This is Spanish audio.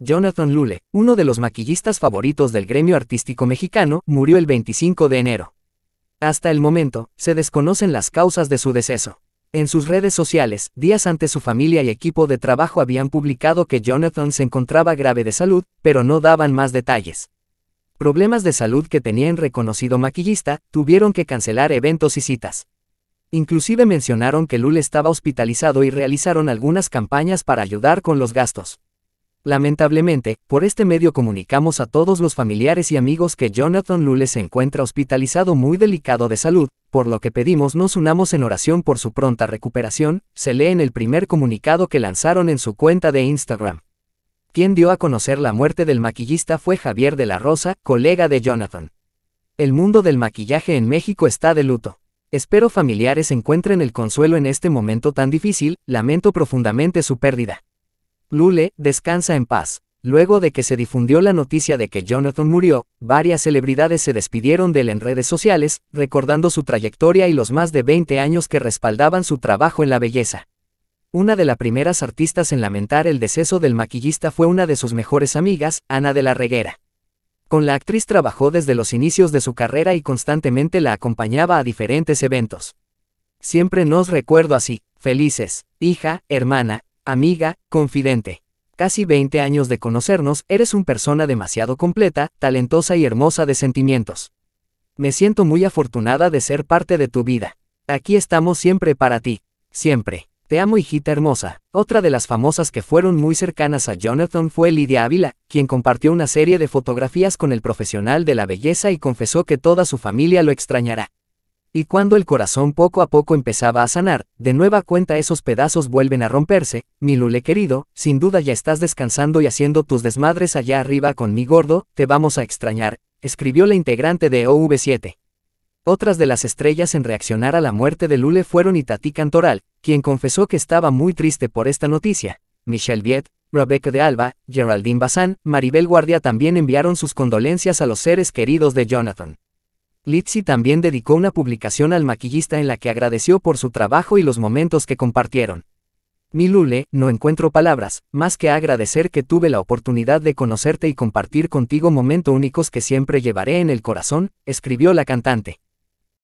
Jonathan Lule, uno de los maquillistas favoritos del gremio artístico mexicano, murió el 25 de enero. Hasta el momento, se desconocen las causas de su deceso. En sus redes sociales, días antes su familia y equipo de trabajo habían publicado que Jonathan se encontraba grave de salud, pero no daban más detalles. Problemas de salud que tenía en reconocido maquillista, tuvieron que cancelar eventos y citas. Inclusive mencionaron que Lule estaba hospitalizado y realizaron algunas campañas para ayudar con los gastos. Lamentablemente, por este medio comunicamos a todos los familiares y amigos que Jonathan Lule se encuentra hospitalizado muy delicado de salud, por lo que pedimos nos unamos en oración por su pronta recuperación, se lee en el primer comunicado que lanzaron en su cuenta de Instagram. Quien dio a conocer la muerte del maquillista fue Javier de la Rosa, colega de Jonathan. El mundo del maquillaje en México está de luto. Espero familiares encuentren el consuelo en este momento tan difícil, lamento profundamente su pérdida. Lule, descansa en paz. Luego de que se difundió la noticia de que Jonathan murió, varias celebridades se despidieron de él en redes sociales, recordando su trayectoria y los más de 20 años que respaldaban su trabajo en la belleza. Una de las primeras artistas en lamentar el deceso del maquillista fue una de sus mejores amigas, Ana de la Reguera. Con la actriz trabajó desde los inicios de su carrera y constantemente la acompañaba a diferentes eventos. Siempre nos recuerdo así, felices, hija, hermana, amiga, confidente. Casi 20 años de conocernos, eres una persona demasiado completa, talentosa y hermosa de sentimientos. Me siento muy afortunada de ser parte de tu vida. Aquí estamos siempre para ti. Siempre. Te amo hijita hermosa. Otra de las famosas que fueron muy cercanas a Jonathan fue Lidia Ávila, quien compartió una serie de fotografías con el profesional de la belleza y confesó que toda su familia lo extrañará. Y cuando el corazón poco a poco empezaba a sanar, de nueva cuenta esos pedazos vuelven a romperse, mi lule querido, sin duda ya estás descansando y haciendo tus desmadres allá arriba con mi gordo, te vamos a extrañar, escribió la integrante de OV7. Otras de las estrellas en reaccionar a la muerte de Lule fueron Itatí Cantoral, quien confesó que estaba muy triste por esta noticia, Michelle Viet, Rebecca de Alba, Geraldine Bazán, Maribel Guardia también enviaron sus condolencias a los seres queridos de Jonathan. Lipsy también dedicó una publicación al maquillista en la que agradeció por su trabajo y los momentos que compartieron. Mi Lule, no encuentro palabras, más que agradecer que tuve la oportunidad de conocerte y compartir contigo momentos únicos que siempre llevaré en el corazón, escribió la cantante.